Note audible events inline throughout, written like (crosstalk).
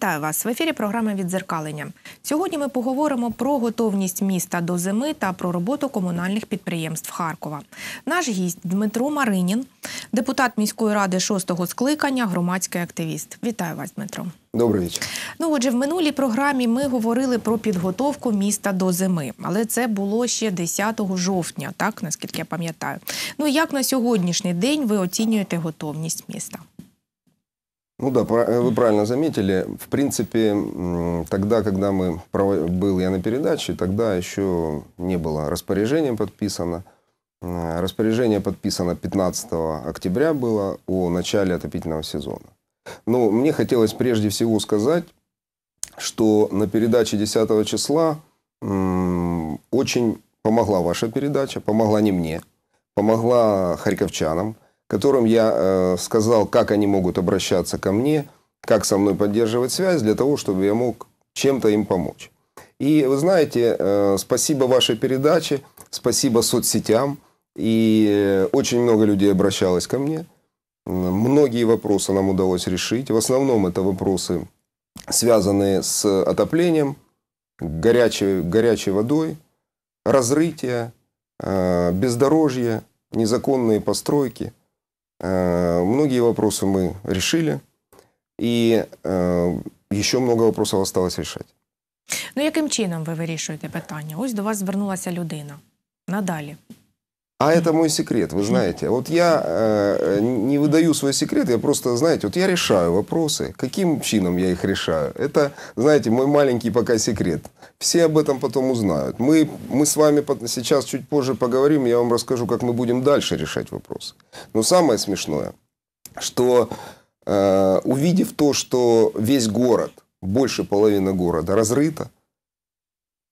Вітаю вас в ефірі. програми відзеркалення. Сьогодні ми поговоримо про готовність міста до зими та про роботу комунальних підприємств Харкова. Наш гість Дмитро Маринін, депутат міської ради шостого скликання, громадський активіст. Вітаю вас, Дмитро. Добрий вечір. Ну, отже, в минулій програмі ми говорили про підготовку міста до зими, але це було ще 10 жовтня, так наскільки я пам'ятаю. Ну як на сьогоднішній день ви оцінюєте готовність міста? Ну да, э, вы правильно заметили. В принципе, тогда, когда мы был я на передаче, тогда еще не было распоряжения подписано. Распоряжение подписано 15 октября было о начале отопительного сезона. Но мне хотелось прежде всего сказать, что на передаче 10 числа очень помогла ваша передача, помогла не мне, помогла харьковчанам – которым я э, сказал, как они могут обращаться ко мне, как со мной поддерживать связь, для того, чтобы я мог чем-то им помочь. И вы знаете, э, спасибо вашей передаче, спасибо соцсетям. И очень много людей обращалось ко мне. Многие вопросы нам удалось решить. В основном это вопросы, связанные с отоплением, горячей, горячей водой, разрытие, э, бездорожье, незаконные постройки – Э, многие вопросы мы решили, і э, ще много вопросов осталось решать. Ну, яким чином ви вирішуєте питання? Ось до вас звернулася людина. Надалі. А это мой секрет, вы знаете. Вот я э, не выдаю свой секрет, я просто, знаете, вот я решаю вопросы. Каким чином я их решаю? Это, знаете, мой маленький пока секрет. Все об этом потом узнают. Мы, мы с вами сейчас чуть позже поговорим, я вам расскажу, как мы будем дальше решать вопросы. Но самое смешное, что э, увидев то, что весь город, больше половины города разрыто,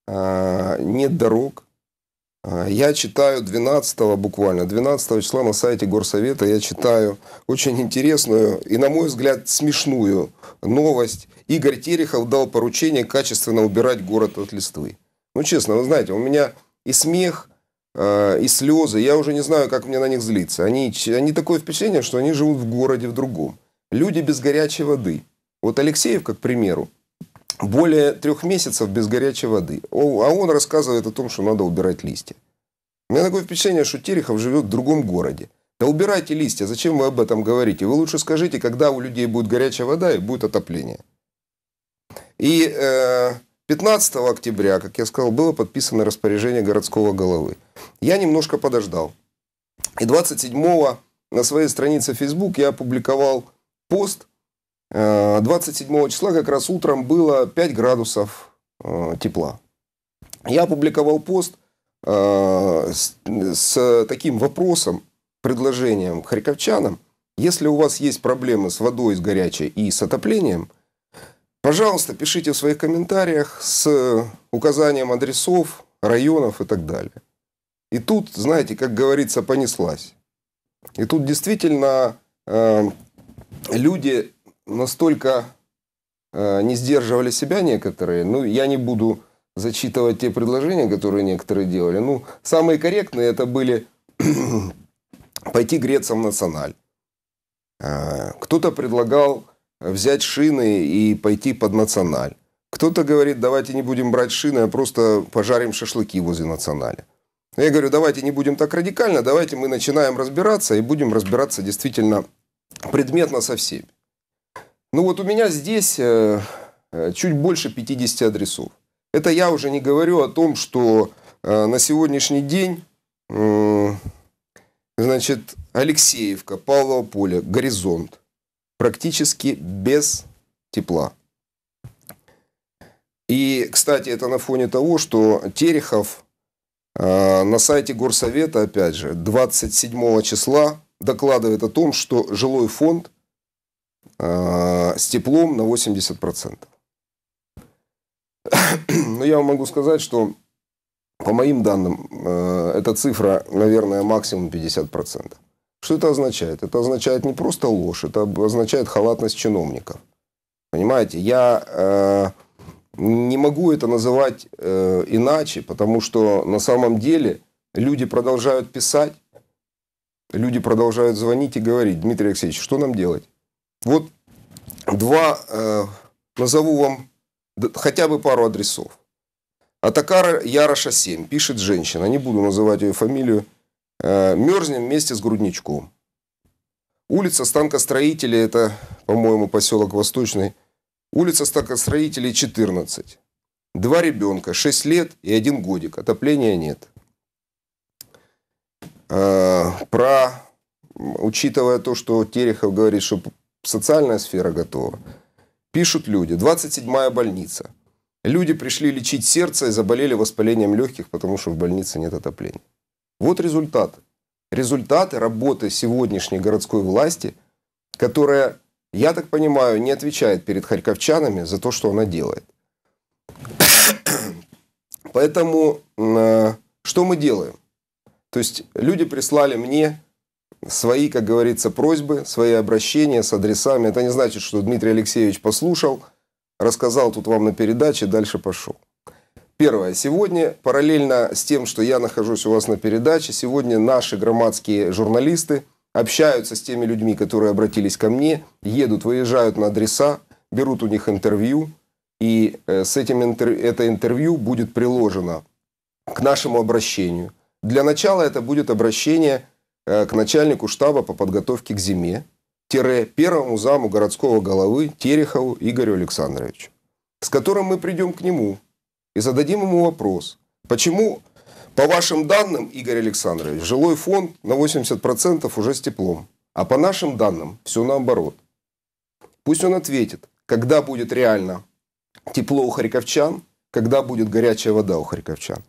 э, нет дорог, а, я читаю 12 буквально, 12 числа на сайте Горсовета я читаю очень интересную и, на мой взгляд, смешную новость. Игорь Терехов дал поручение качественно убирать город от Листвы. Ну, честно, вы знаете, у меня и смех, а, и слезы, я уже не знаю, как мне на них злиться. Они, они такое впечатление, что они живут в городе в другом. Люди без горячей воды. Вот Алексеев, как примеру, более трех месяцев без горячей воды. А он рассказывает о том, что надо убирать листья. У меня такое впечатление, что Терехов живет в другом городе. Да убирайте листья, зачем вы об этом говорите? Вы лучше скажите, когда у людей будет горячая вода и будет отопление. И э, 15 октября, как я сказал, было подписано распоряжение городского головы. Я немножко подождал. И 27 на своей странице Facebook я опубликовал пост, 27 э, числа как раз утром было 5 градусов э, тепла. Я опубликовал пост э, с, таким вопросом, предложением харьковчанам, если у вас есть проблемы с водой, с горячей и с отоплением, пожалуйста, пишите в своих комментариях с указанием адресов, районов и так далее. И тут, знаете, как говорится, понеслась. И тут действительно э, люди настолько э, не сдерживали себя некоторые. Ну, я не буду зачитывать те предложения, которые некоторые делали. Ну, самые корректные это были (clears throat) пойти греться в националь. Э, кто-то предлагал взять шины и пойти под националь. Кто-то говорит, давайте не будем брать шины, а просто пожарим шашлыки возле националя. Я говорю, давайте не будем так радикально, давайте мы начинаем разбираться и будем разбираться действительно предметно со всеми. Ну вот у меня здесь э, э, чуть больше 50 адресов. Это я уже не говорю о том, что э, на сегодняшний день, значит, Алексеевка, Павлово поле, Горизонт практически без тепла. И, кстати, это на фоне того, что Терехов на сайте Горсовета, опять же, 27 числа докладывает о том, что жилой фонд – Э, с теплом на 80%. (coughs) Но я вам могу сказать, что по моим данным, э, эта цифра, наверное, максимум 50%. Что это означает? Это означает не просто ложь, это означает халатность чиновников. Понимаете, я э, не могу это называть иначе, потому что на самом деле люди продолжают писать, люди продолжают звонить и говорить, Дмитрий Алексеевич, что нам делать? Вот два, э, назову вам хотя бы пару адресов. Атакара Яроша 7, пишет женщина, не буду называть ее фамилию, э, мерзнем вместе с грудничком. Улица Станкостроителей, это, по-моему, поселок Восточный, улица Станкостроителей 14. Два ребенка, 6 лет и один годик, отопления нет. Э, про, учитывая то, что Терехов говорит, что Социальная сфера готова. Пишут люди. 27-я больница. Люди пришли лечить сердце и заболели воспалением легких, потому что в больнице нет отопления. Вот результаты. Результаты работы сегодняшней городской власти, которая, я так понимаю, не отвечает перед харьковчанами за то, что она делает. Поэтому э, что мы делаем? То есть люди прислали мне свои, как говорится, просьбы, свои обращения с адресами. Это не значит, что Дмитрий Алексеевич послушал, рассказал тут вам на передаче, дальше пошел. Первое. Сегодня, параллельно с тем, что я нахожусь у вас на передаче, сегодня наши громадские журналисты общаются с теми людьми, которые обратились ко мне, едут, выезжают на адреса, берут у них интервью, и э, с этим интервью, это интервью будет приложено к нашему обращению. Для начала это будет обращение – Э, к начальнику штаба по подготовке к зиме, тире первому заму городского головы Терехову Игорю Александровичу, с которым мы придем к нему и зададим ему вопрос, почему, по вашим данным, Игорь Александрович, жилой фонд на 80% уже с теплом, а по нашим данным все наоборот. Пусть он ответит, когда будет реально тепло у харьковчан, когда будет горячая вода у харьковчан.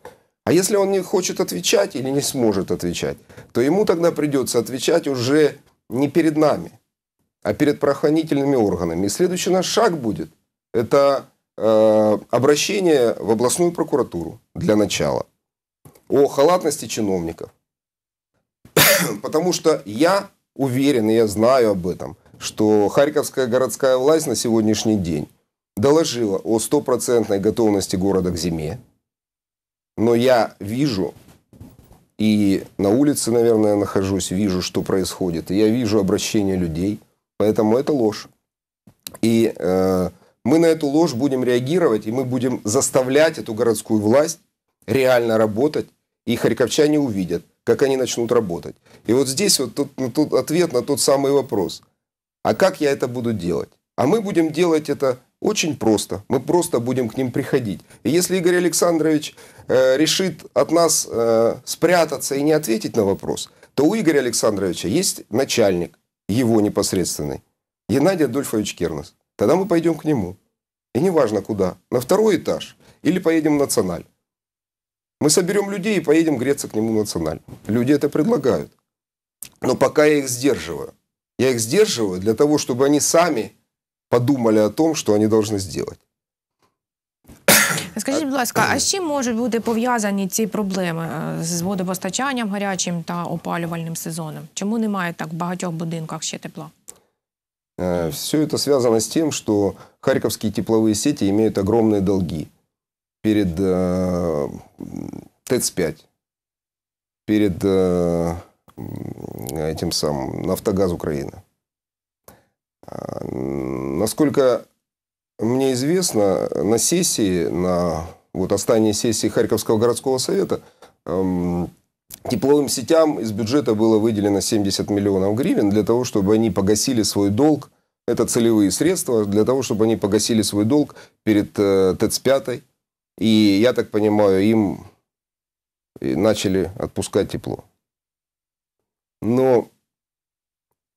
А если он не хочет отвечать или не сможет отвечать, то ему тогда придется отвечать уже не перед нами, а перед правоохранительными органами. И следующий наш шаг будет – это э, обращение в областную прокуратуру для начала о халатности чиновников. (coughs) Потому что я уверен, и я знаю об этом, что Харьковская городская власть на сегодняшний день доложила о стопроцентной готовности города к зиме, но я вижу, и на улице, наверное, нахожусь, вижу, что происходит, и я вижу обращение людей, поэтому это ложь. И э, мы на эту ложь будем реагировать, и мы будем заставлять эту городскую власть реально работать, и харьковчане увидят, как они начнут работать. И вот здесь вот тут, ну, тут ответ на тот самый вопрос. А как я это буду делать? А мы будем делать это очень просто. Мы просто будем к ним приходить. И если Игорь Александрович Э, решит от нас э, спрятаться и не ответить на вопрос, то у Игоря Александровича есть начальник, его непосредственный, Геннадий Адольфович Кернес. Тогда мы пойдем к нему. И неважно куда, на второй этаж или поедем в Националь. Мы соберем людей и поедем греться к нему в Националь. Люди это предлагают. Но пока я их сдерживаю. Я их сдерживаю для того, чтобы они сами подумали о том, что они должны сделать. Скажіть, будь ласка, а з чим можуть бути пов'язані ці проблеми з водопостачанням гарячим та опалювальним сезоном? Чому немає так в багатьох будинках ще тепла? Все это связано с тем, что харьковские тепловые сети имеют огромные долги перед э, ТЭЦ-5, перед э, этим самым «Нафтогаз Украины». А, насколько мне известно, на сессии, на вот останней сессии Харьковского городского совета, эм, тепловым сетям из бюджета было выделено 70 миллионов гривен для того, чтобы они погасили свой долг. Это целевые средства для того, чтобы они погасили свой долг перед э, ТЭЦ-5. И, я так понимаю, им начали отпускать тепло. Но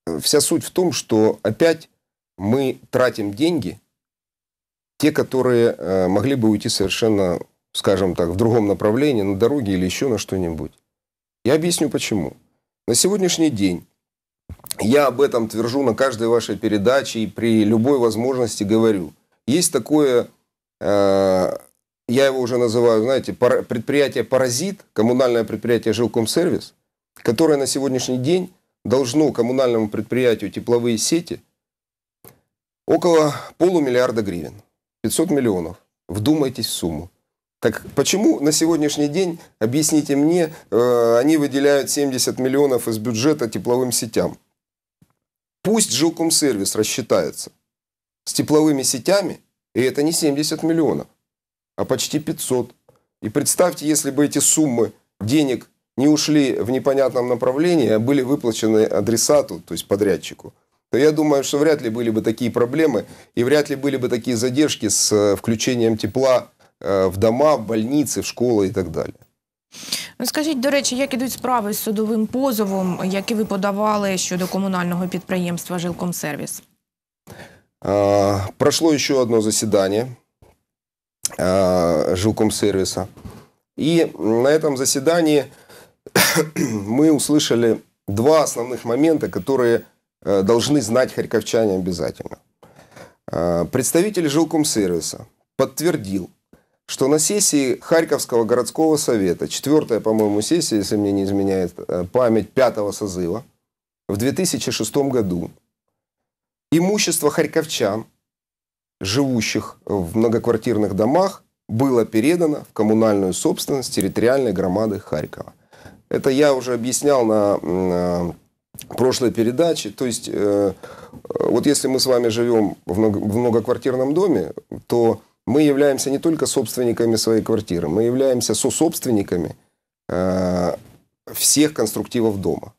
э, вся суть в том, что опять мы тратим деньги – те, которые э, могли бы уйти совершенно, скажем так, в другом направлении, на дороге или еще на что-нибудь. Я объясню почему. На сегодняшний день я об этом твержу на каждой вашей передаче и при любой возможности говорю. Есть такое, э, я его уже называю, знаете, предприятие «Паразит», коммунальное предприятие «Жилкомсервис», которое на сегодняшний день должно коммунальному предприятию «Тепловые сети» около полумиллиарда гривен. 500 миллионов. Вдумайтесь в сумму. Так почему на сегодняшний день, объясните мне, э, они выделяют 70 миллионов из бюджета тепловым сетям? Пусть Жилкомсервис рассчитается с тепловыми сетями, и это не 70 миллионов, а почти 500. И представьте, если бы эти суммы денег не ушли в непонятном направлении, а были выплачены адресату, то есть подрядчику – то я думаю, что вряд ли были бы такие проблемы и вряд ли были бы такие задержки с э, включением тепла э, в дома, в больницы, в школы и так далее. Ну, скажіть, до речі, як ідуть справи з судовим позовом, які ви подавали щодо комунального підприємства Жилкомсервіс? А, прошло еще одно засідання а, Жилкомсервиса. на этом засіданні (coughs) мы услышали два основных момента, которые Э, должны знать харьковчане обязательно. Э, представитель жилкомсервиса подтвердил, что на сессии Харьковского городского совета, четвертая, по-моему, сессия, если мне не изменяет э, память, пятого созыва, в 2006 году имущество харьковчан, живущих в многоквартирных домах, было передано в коммунальную собственность территориальной громады Харькова. Это я уже объяснял на прошлой передачи. То есть, э, э, вот если мы с вами живем в, много, в многоквартирном доме, то мы являемся не только собственниками своей квартиры, мы являемся сособственниками э, всех конструктивов дома.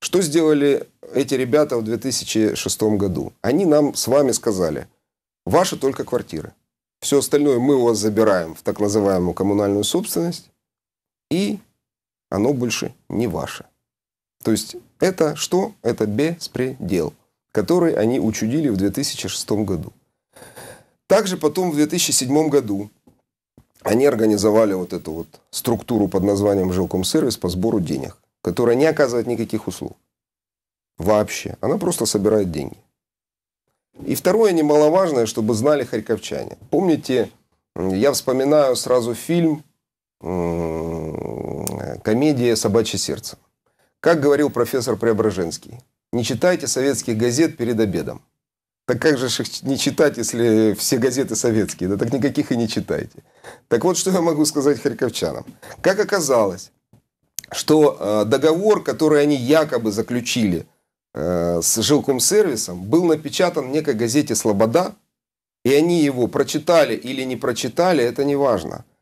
Что сделали эти ребята в 2006 году? Они нам с вами сказали, ваши только квартиры. Все остальное мы у вас забираем в так называемую коммунальную собственность, и оно больше не ваше. То есть это что? Это беспредел, который они учудили в 2006 году. Также потом в 2007 году они организовали вот эту вот структуру под названием «Жилкомсервис» по сбору денег, которая не оказывает никаких услуг. Вообще. Она просто собирает деньги. И второе немаловажное, чтобы знали харьковчане. Помните, я вспоминаю сразу фильм комедия «Собачье сердце». Как говорил профессор Преображенский, не читайте советских газет перед обедом. Так как же не читать, если все газеты советские? Да так никаких и не читайте. Так вот, что я могу сказать харьковчанам. Как оказалось, что э, договор, который они якобы заключили э, с Жилкомсервисом, был напечатан в некой газете «Слобода», и они его прочитали или не прочитали, это не важно –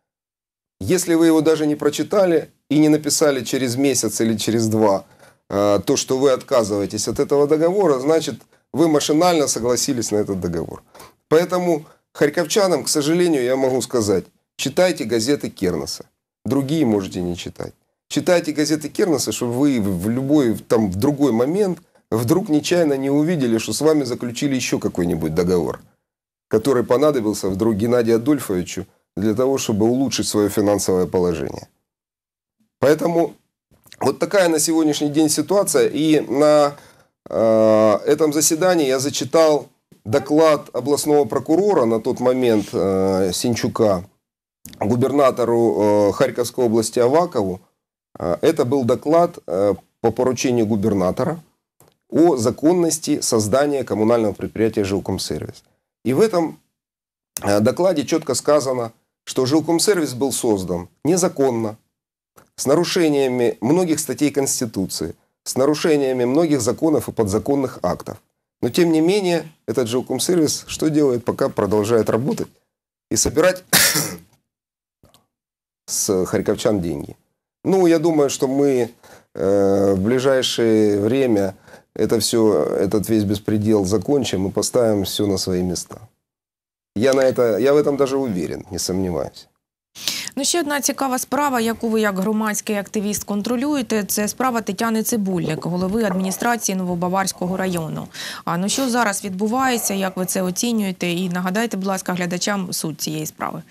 если вы его даже не прочитали и не написали через месяц или через два э, то, что вы отказываетесь от этого договора, значит, вы машинально согласились на этот договор. Поэтому харьковчанам, к сожалению, я могу сказать, читайте газеты Кернеса. Другие можете не читать. Читайте газеты Кернеса, чтобы вы в любой, там, в другой момент вдруг нечаянно не увидели, что с вами заключили еще какой-нибудь договор, который понадобился вдруг Геннадию Адольфовичу, для того, чтобы улучшить свое финансовое положение. Поэтому вот такая на сегодняшний день ситуация. И на э, этом заседании я зачитал доклад областного прокурора на тот момент э, Синчука губернатору э, Харьковской области Авакову. Э, это был доклад э, по поручению губернатора о законности создания коммунального предприятия «Жилкомсервис». И в этом э, докладе четко сказано – что жилкомсервис был создан незаконно, с нарушениями многих статей Конституции, с нарушениями многих законов и подзаконных актов. Но тем не менее, этот жилкомсервис что делает, пока продолжает работать и собирать (coughs) с харьковчан деньги. Ну, я думаю, что мы э, в ближайшее время это все, этот весь беспредел закончим и поставим все на свои места. Я на это, я в этом даже уверен, не сомневаюсь. Ну, ще одна цікава справа, яку ви як громадський активіст контролюєте, це справа Тетяни Цибульник, голови адміністрації Новобаварського району. А ну що зараз відбувається, як ви це оцінюєте? І нагадайте, будь ласка, глядачам суть цієї справи.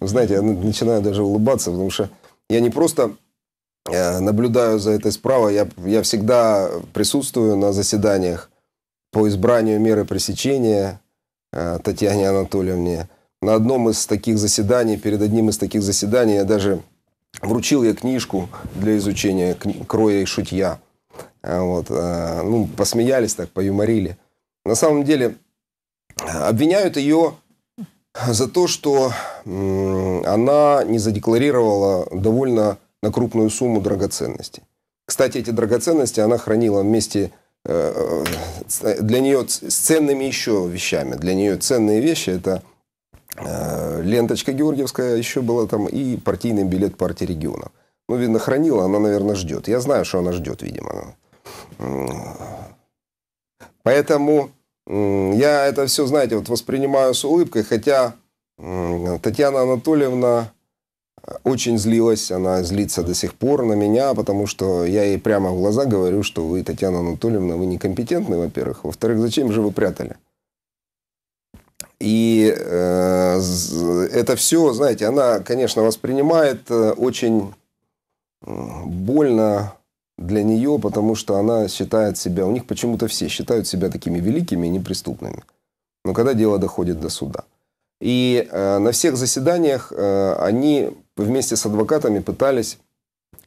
знаєте, я починаю навіть улыбаться, тому що я не просто э, наблюдаю за этой справою. я, я всегда присутствую на засіданнях по избранию міри пресечения Э, Татьяне Анатольевне. На одном из таких заседаний, перед одним из таких заседаний я даже вручил ей книжку для изучения кроя и шутья. Э, вот. Э, ну, посмеялись так, поюморили. На самом деле обвиняют ее за то, что она не задекларировала довольно на крупную сумму драгоценностей. Кстати, эти драгоценности она хранила вместе с Э, э, для нее с ценными еще вещами. Для нее ценные вещи это э, ленточка Георгиевская еще была там и партийный билет партии регионов. Ну, видно, хранила, она, наверное, ждет. Я знаю, что она ждет, видимо. Поэтому я это все, знаете, вот воспринимаю с улыбкой, хотя Татьяна Анатольевна очень злилась, она злится до сих пор на меня, потому что я ей прямо в глаза говорю, что вы, Татьяна Анатольевна, вы некомпетентны, во-первых. Во-вторых, зачем же вы прятали? И э, это все, знаете, она, конечно, воспринимает э, очень э, больно для нее, потому что она считает себя, у них почему-то все считают себя такими великими и неприступными. Но когда дело доходит до суда. И э, на всех заседаниях э, они вместе с адвокатами пытались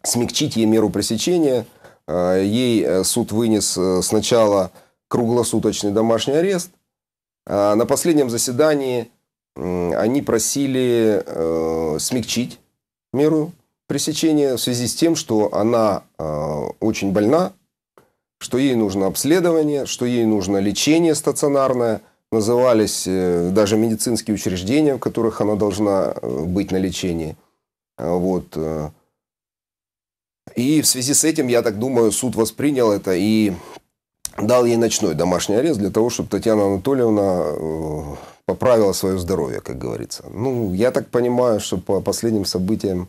смягчить ей меру пресечения. А, ей э, суд вынес э, сначала круглосуточный домашний арест. А на последнем заседании они просили э, смягчить меру пресечения в связи с тем, что она очень больна, что ей нужно обследование, что ей нужно лечение стационарное. Назывались даже медицинские учреждения, в которых она должна быть на лечении – Э, вот. Э. И в связи с этим, я так думаю, суд воспринял это и дал ей ночной домашний арест для того, чтобы Татьяна Анатольевна э, поправила свое здоровье, как говорится. Ну, я так понимаю, что по последним событиям,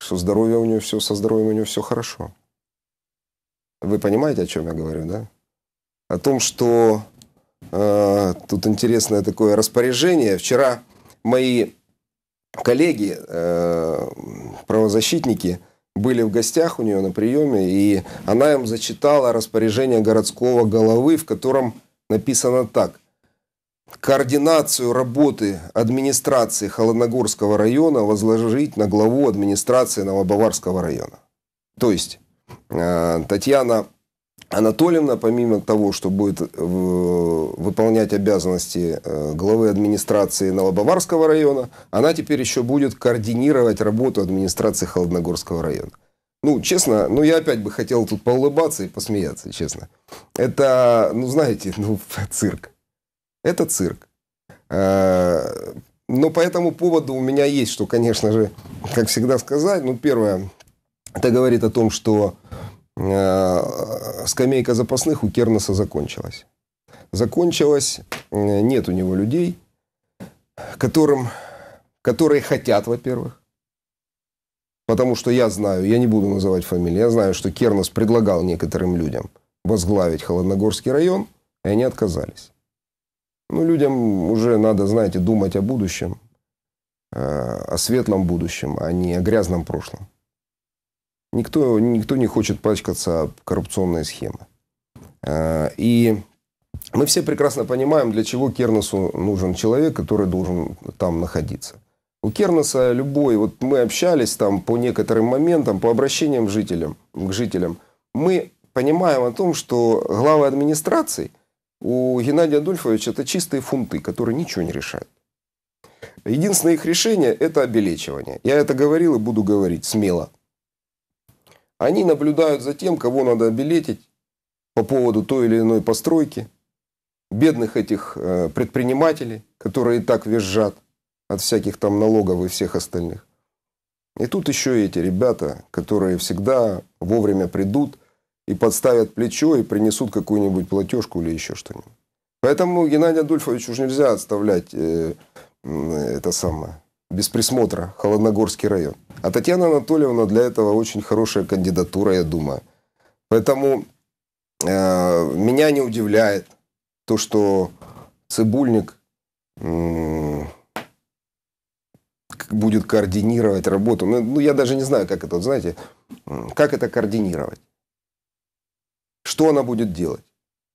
что здоровье у нее все, со здоровьем у нее все хорошо. Вы понимаете, о чем я говорю, да? О том, что э, тут интересное такое распоряжение. Вчера мои коллеги, э, правозащитники, были в гостях у нее на приеме, и она им зачитала распоряжение городского головы, в котором написано так. Координацию работы администрации Холодногорского района возложить на главу администрации Новобаварского района. То есть э, Татьяна Анатольевна, помимо того, что будет э, выполнять обязанности э, главы администрации Новобаварского района, она теперь еще будет координировать работу администрации Холодногорского района. Ну, честно, ну я опять бы хотел тут поулыбаться и посмеяться, честно. Это, ну знаете, ну (laughs) цирк. Это цирк. Э, но по этому поводу у меня есть, что, конечно же, как всегда сказать. Ну, первое, это говорит о том, что Э, скамейка запасных у Кернеса закончилась. Закончилась, э, нет у него людей, которым, которые хотят, во-первых, потому что я знаю, я не буду называть фамилии, я знаю, что Кернес предлагал некоторым людям возглавить Холодногорский район, и они отказались. Ну, людям уже надо, знаете, думать о будущем, э, о светлом будущем, а не о грязном прошлом. Никто, никто не хочет пачкаться об коррупционные схемы. Э, и мы все прекрасно понимаем, для чего Кернесу нужен человек, который должен там находиться. У Кернеса любой, вот мы общались там по некоторым моментам, по обращениям жителям, к жителям. Мы понимаем о том, что главы администрации у Геннадия Адольфовича это чистые фунты, которые ничего не решают. Единственное их решение – это обелечивание. Я это говорил и буду говорить смело. Они наблюдают за тем, кого надо обилетить по поводу той или иной постройки, бедных этих э, предпринимателей, которые и так визжат от всяких там налогов и всех остальных. И тут еще эти ребята, которые всегда вовремя придут и подставят плечо и принесут какую-нибудь платежку или еще что-нибудь. Поэтому Геннадий Адольфович уже нельзя отставлять э, это самое без присмотра Холодногорский район. А Татьяна Анатольевна для этого очень хорошая кандидатура, я думаю. Поэтому э, меня не удивляет то, что Цибульник э, будет координировать работу. Ну, ну, я даже не знаю, как это, знаете, как это координировать. Что она будет делать?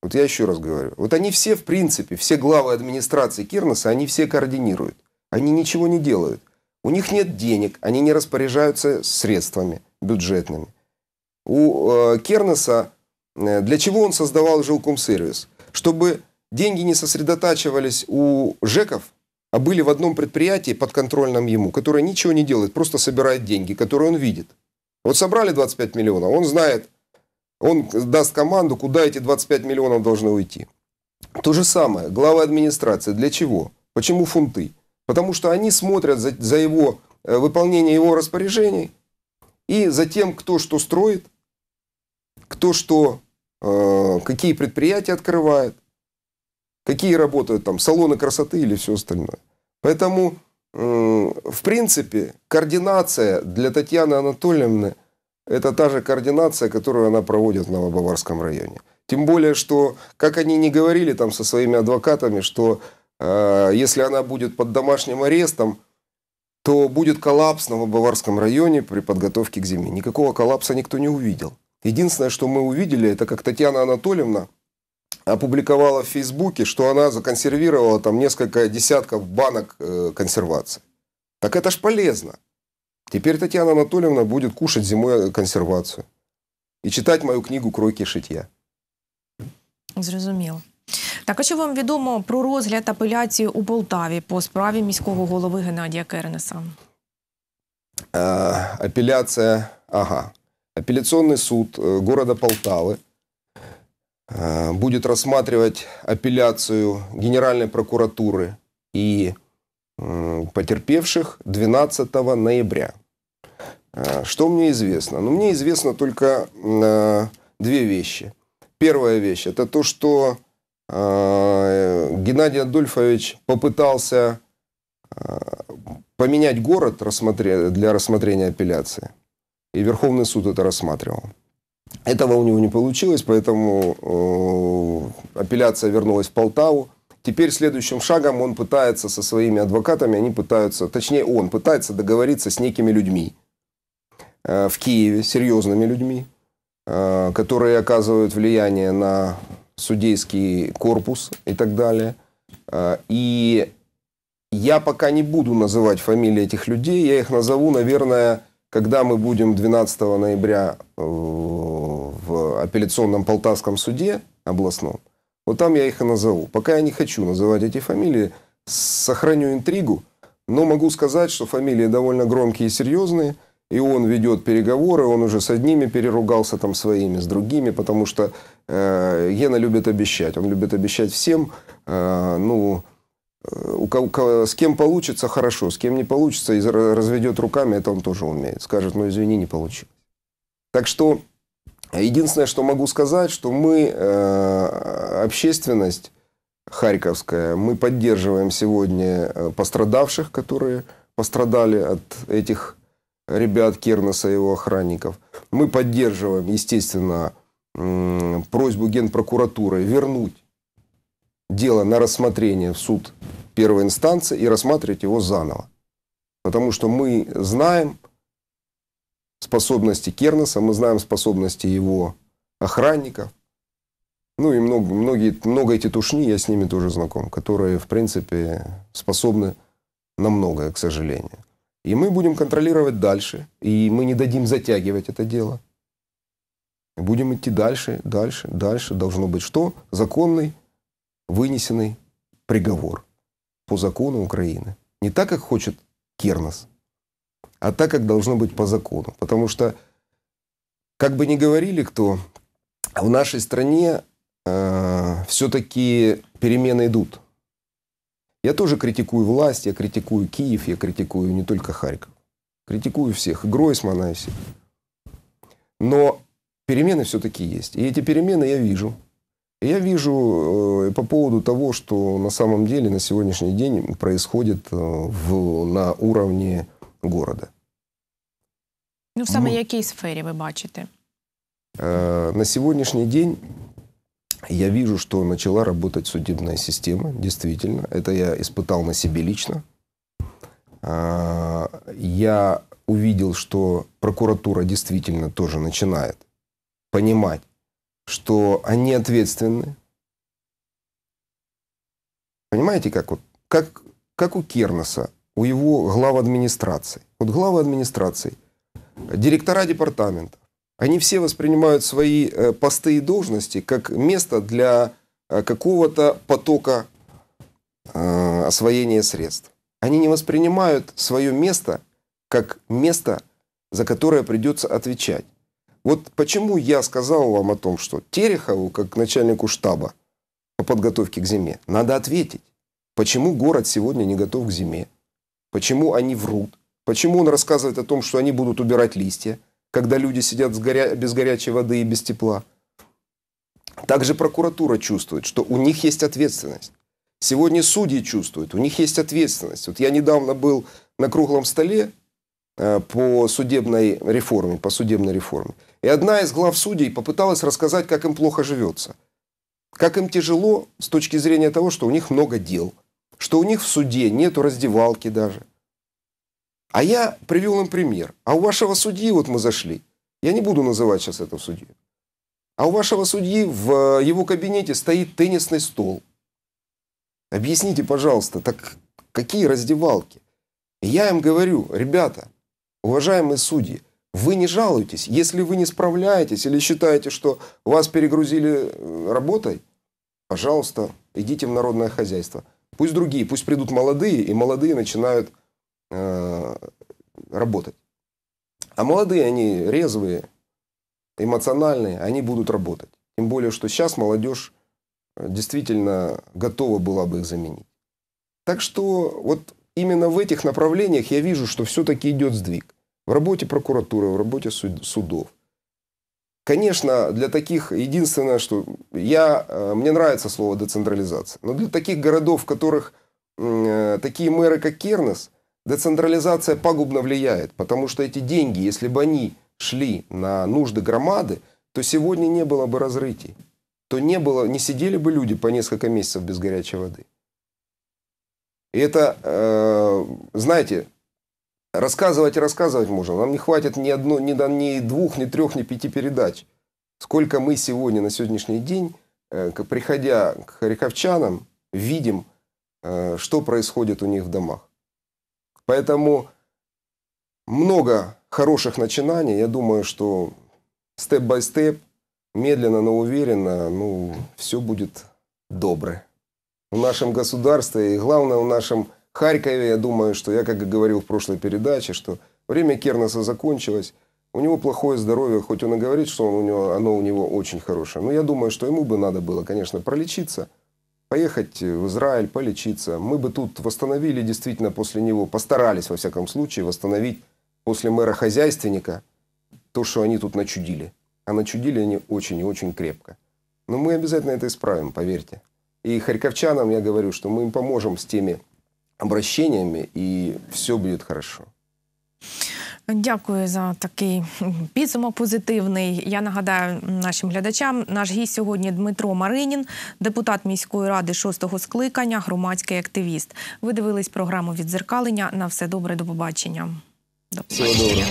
Вот я еще раз говорю. Вот они все, в принципе, все главы администрации Кирнеса, они все координируют. Они ничего не делают. У них нет денег, они не распоряжаются средствами бюджетными. У э, Кернеса, э, для чего он создавал жилкомсервис? Чтобы деньги не сосредотачивались у ЖЭКов, а были в одном предприятии под подконтрольном ему, которое ничего не делает, просто собирает деньги, которые он видит. Вот собрали 25 миллионов, он знает, он даст команду, куда эти 25 миллионов должны уйти. То же самое, главы администрации, для чего? Почему фунты? Потому что они смотрят за, за его э, выполнение его распоряжений и за тем, кто что строит, кто что, э, какие предприятия открывает, какие работают там салоны красоты или все остальное. Поэтому, э, в принципе, координация для Татьяны Анатольевны это та же координация, которую она проводит в Новобаварском районе. Тем более, что, как они не говорили там со своими адвокатами, что а, если она будет под домашним арестом, то будет коллапс на Баварском районе при подготовке к зиме. Никакого коллапса никто не увидел. Единственное, что мы увидели, это как Татьяна Анатольевна опубликовала в Фейсбуке, что она законсервировала там несколько десятков банок э, консервации. Так это ж полезно. Теперь Татьяна Анатольевна будет кушать зимой э, консервацию и читать мою книгу «Кройки шитья». Зразумел. Так, а що вам відомо про розгляд апеляції у Полтаві по справі міського голови Геннадія Кернеса? А, апеляція, ага. Апелляционный суд города Полтавы будет рассматривать апелляцию Генеральной прокуратуры и потерпевших 12 ноября. Что мне известно? Ну, мне известно только две вещи. Первая вещь – это то, что Э, Геннадий Адольфович попытался э, поменять город для рассмотрения апелляции. И Верховный суд это рассматривал. Этого у него не получилось, поэтому э, апелляция вернулась в Полтаву. Теперь следующим шагом он пытается со своими адвокатами, они пытаются, точнее он пытается договориться с некими людьми в Киеве, серьезными людьми, которые оказывают влияние на судейский корпус и так далее. А, и я пока не буду называть фамилии этих людей, я их назову, наверное, когда мы будем 12 ноября в апелляционном Полтавском суде областном. Вот там я их и назову. Пока я не хочу называть эти фамилии, сохраню интригу, но могу сказать, что фамилии довольно громкие и серьезные – и он ведет переговоры, он уже с одними переругался там своими, с другими, потому что э, Гена любит обещать, он любит обещать всем, э, ну, э, у кого, с кем получится хорошо, с кем не получится, и разведет руками, это он тоже умеет, скажет, ну извини, не получилось. Так что единственное, что могу сказать, что мы, э, общественность харьковская, мы поддерживаем сегодня э, пострадавших, которые пострадали от этих ребят Кернеса и его охранников. Мы поддерживаем, естественно, просьбу Генпрокуратуры вернуть дело на рассмотрение в суд первой инстанции и рассматривать его заново. Потому что мы знаем способности Кернеса, мы знаем способности его охранников. Ну и много, многие, много эти тушни, я с ними тоже знаком, которые, в принципе, способны на многое, к сожалению. И мы будем контролировать дальше. И мы не дадим затягивать это дело. Будем идти дальше, дальше, дальше. Должно быть что? Законный, вынесенный приговор по закону Украины. Не так, как хочет Кернос, а так, как должно быть по закону. Потому что, как бы ни говорили кто, в нашей стране э, все-таки перемены идут. Я тоже критикую власть, я критикую Киев, я критикую не только Харьков. Критикую всех, и Гройсмана, и всех. Но перемены все-таки есть. И эти перемены я вижу. я вижу э, по поводу того, что на самом деле на сегодняшний день происходит э, в, на уровне города. Ну, саме Ми... Ну. якій сфере вы бачите? Е, э, на сегодняшний день я вижу, что начала работать судебная система, действительно. Это я испытал на себе лично. А, я увидел, что прокуратура действительно тоже начинает понимать, что они ответственны. Понимаете, как вот, как, как у Кернеса, у его глав администрации. Вот глава администрации, директора департаментов, они все воспринимают свои э, посты и должности как место для э, какого-то потока э, освоения средств. Они не воспринимают свое место как место, за которое придется отвечать. Вот почему я сказал вам о том, что Терехову, как начальнику штаба по подготовке к зиме, надо ответить, почему город сегодня не готов к зиме, почему они врут, почему он рассказывает о том, что они будут убирать листья, когда люди сидят горя... без горячей воды и без тепла. Также прокуратура чувствует, что у них есть ответственность. Сегодня судьи чувствуют, у них есть ответственность. Вот я недавно был на круглом столе э, по судебной реформе, по судебной реформе. И одна из глав судей попыталась рассказать, как им плохо живется. Как им тяжело с точки зрения того, что у них много дел. Что у них в суде нет раздевалки даже. А я привел им пример. А у вашего судьи, вот мы зашли, я не буду называть сейчас этого судью, а у вашего судьи в э, его кабинете стоит теннисный стол. Объясните, пожалуйста, так какие раздевалки? И я им говорю, ребята, уважаемые судьи, вы не жалуетесь, если вы не справляетесь или считаете, что вас перегрузили э, работой, пожалуйста, идите в народное хозяйство. Пусть другие, пусть придут молодые, и молодые начинают Э, работать. А молодые, они резвые, эмоциональные, они будут работать. Тем более, что сейчас молодежь э, действительно готова была бы их заменить. Так что вот именно в этих направлениях я вижу, что все-таки идет сдвиг. В работе прокуратуры, в работе суд, судов. Конечно, для таких единственное, что я, э, мне нравится слово децентрализация, но для таких городов, в которых такие мэры, как Кернес – Децентрализация пагубно влияет, потому что эти деньги, если бы они шли на нужды громады, то сегодня не было бы разрытий. То не было, не сидели бы люди по несколько месяцев без горячей воды. И это, э, знаете, рассказывать и рассказывать можно. Нам не хватит ни, одно, ни, ни двух, ни трех, ни пяти передач. Сколько мы сегодня, на сегодняшний день, э, приходя к харьковчанам, видим, э, что происходит у них в домах. Поэтому много хороших начинаний. Я думаю, что степ-бай-степ, медленно, но уверенно, ну, все будет доброе. В нашем государстве и, главное, в нашем Харькове, я думаю, что я, как и говорил в прошлой передаче, что время Кернеса закончилось. У него плохое здоровье, хоть он и говорит, что он у него, оно у него очень хорошее. Но я думаю, что ему бы надо было, конечно, пролечиться – поехать в Израиль, полечиться. Мы бы тут восстановили действительно после него, постарались, во всяком случае, восстановить после мэра-хозяйственника то, что они тут начудили. А начудили они очень и очень крепко. Но мы обязательно это исправим, поверьте. И харьковчанам я говорю, что мы им поможем с теми обращениями, и все будет хорошо. Дякую за такий підсумок позитивний. Я нагадаю нашим глядачам. Наш гість сьогодні Дмитро Маринін, депутат міської ради шостого скликання, громадський активіст. Ви дивились програму відзеркалення. На все добре, до побачення. До побачення.